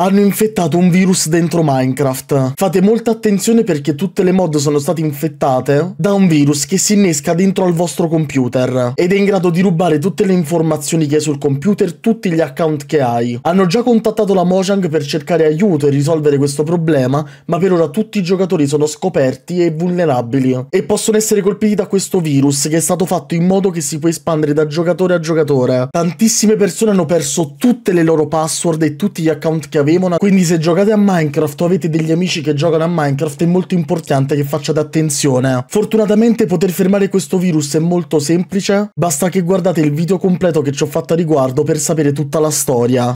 hanno infettato un virus dentro Minecraft. Fate molta attenzione perché tutte le mod sono state infettate da un virus che si innesca dentro al vostro computer ed è in grado di rubare tutte le informazioni che hai sul computer, tutti gli account che hai. Hanno già contattato la Mojang per cercare aiuto e risolvere questo problema, ma per ora tutti i giocatori sono scoperti e vulnerabili e possono essere colpiti da questo virus che è stato fatto in modo che si può espandere da giocatore a giocatore. Tantissime persone hanno perso tutte le loro password e tutti gli account che avevano avevano. Quindi se giocate a Minecraft o avete degli amici che giocano a Minecraft è molto importante che facciate attenzione. Fortunatamente poter fermare questo virus è molto semplice, basta che guardate il video completo che ci ho fatto a riguardo per sapere tutta la storia.